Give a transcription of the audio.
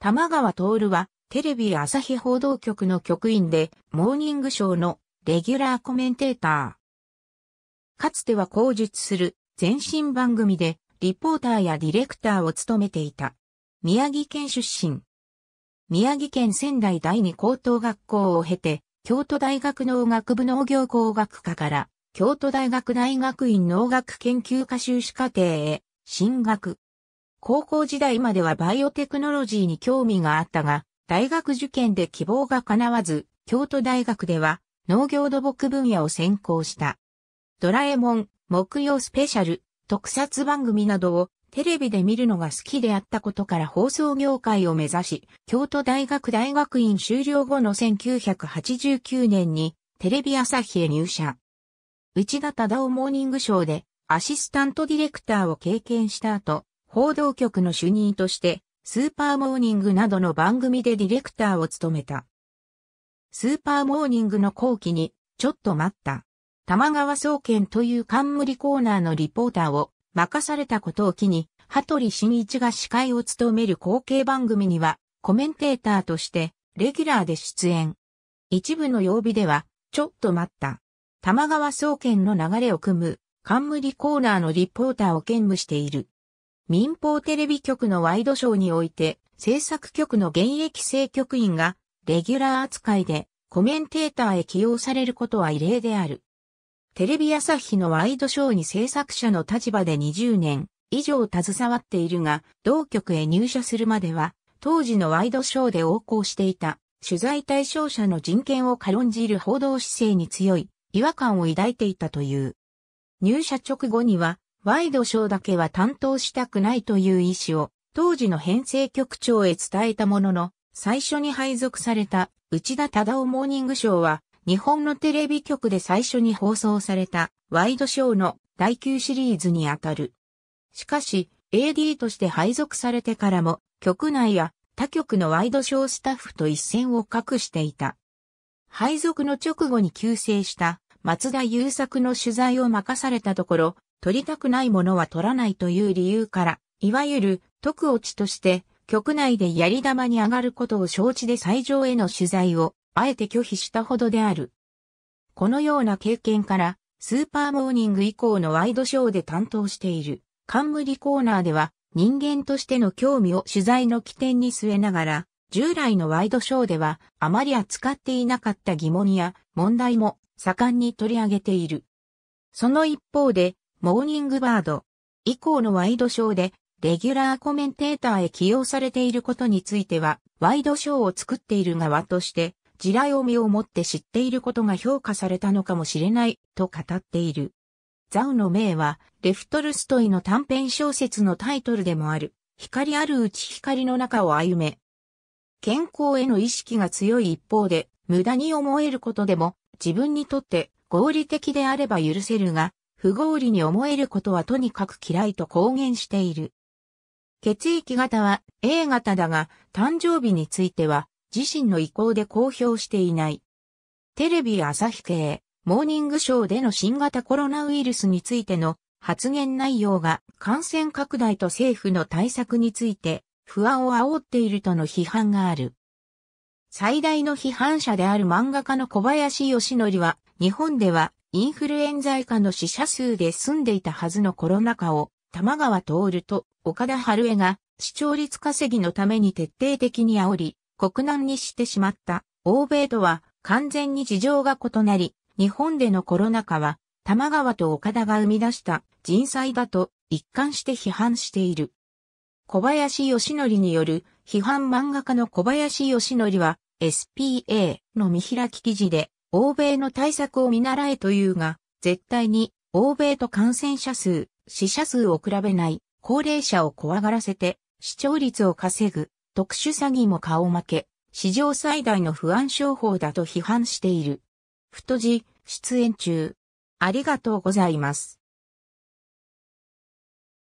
玉川徹は、テレビ朝日報道局の局員で、モーニングショーのレギュラーコメンテーター。かつては口述する前身番組で、リポーターやディレクターを務めていた。宮城県出身。宮城県仙台第二高等学校を経て、京都大学農学部農業工学科から、京都大学大学院農学研究科修士課程へ進学。高校時代まではバイオテクノロジーに興味があったが、大学受験で希望が叶わず、京都大学では農業土木分野を専攻した。ドラえもん、木曜スペシャル、特撮番組などをテレビで見るのが好きであったことから放送業界を目指し、京都大学大学院修了後の1989年にテレビ朝日へ入社。内田忠夫モーニングショーでアシスタントディレクターを経験した後、報道局の主任として、スーパーモーニングなどの番組でディレクターを務めた。スーパーモーニングの後期に、ちょっと待った。玉川総研という冠コーナーのリポーターを任されたことを機に、羽鳥慎一が司会を務める後継番組には、コメンテーターとして、レギュラーで出演。一部の曜日では、ちょっと待った。玉川総研の流れを組む、冠コーナーのリポーターを兼務している。民放テレビ局のワイドショーにおいて、制作局の現役政局員が、レギュラー扱いで、コメンテーターへ起用されることは異例である。テレビ朝日のワイドショーに制作者の立場で20年以上携わっているが、同局へ入社するまでは、当時のワイドショーで横行していた、取材対象者の人権を軽んじる報道姿勢に強い違和感を抱いていたという。入社直後にはワイドショーだけは担当したくないという意思を当時の編成局長へ伝えたものの、最初に配属された内田忠夫モーニングショーは日本のテレビ局で最初に放送されたワイドショーの第9シリーズにあたる。しかし、AD として配属されてからも、局内や他局のワイドショースタッフと一線を画していた。配属の直後に急成した松田優作の取材を任されたところ、取りたくないものは取らないという理由から、いわゆる特落ちとして、局内でやり玉に上がることを承知で最上への取材を、あえて拒否したほどである。このような経験から、スーパーモーニング以降のワイドショーで担当している、冠コーナーでは、人間としての興味を取材の起点に据えながら、従来のワイドショーではあまり扱っていなかった疑問や問題も盛んに取り上げている。その一方でモーニングバード以降のワイドショーでレギュラーコメンテーターへ起用されていることについては、ワイドショーを作っている側として、地雷を身をもって知っていることが評価されたのかもしれないと語っている。ザウの名は、レフトルストイの短編小説のタイトルでもある、光あるうち光の中を歩め。健康への意識が強い一方で、無駄に思えることでも、自分にとって合理的であれば許せるが、不合理に思えることはとにかく嫌いと公言している。血液型は A 型だが、誕生日については自身の意向で公表していない。テレビ朝日系、モーニングショーでの新型コロナウイルスについての発言内容が感染拡大と政府の対策について不安を煽っているとの批判がある。最大の批判者である漫画家の小林義則は日本ではインフルエンザ以下の死者数で済んでいたはずのコロナ禍を、玉川徹と岡田春江が視聴率稼ぎのために徹底的に煽り、国難にしてしまった欧米とは完全に事情が異なり、日本でのコロナ禍は玉川と岡田が生み出した人災だと一貫して批判している。小林義則による批判漫画家の小林義則は SPA の見開き記事で欧米の対策を見習えというが、絶対に欧米と感染者数、死者数を比べない、高齢者を怖がらせて、視聴率を稼ぐ、特殊詐欺も顔負け、史上最大の不安商法だと批判している。太字、出演中。ありがとうございます。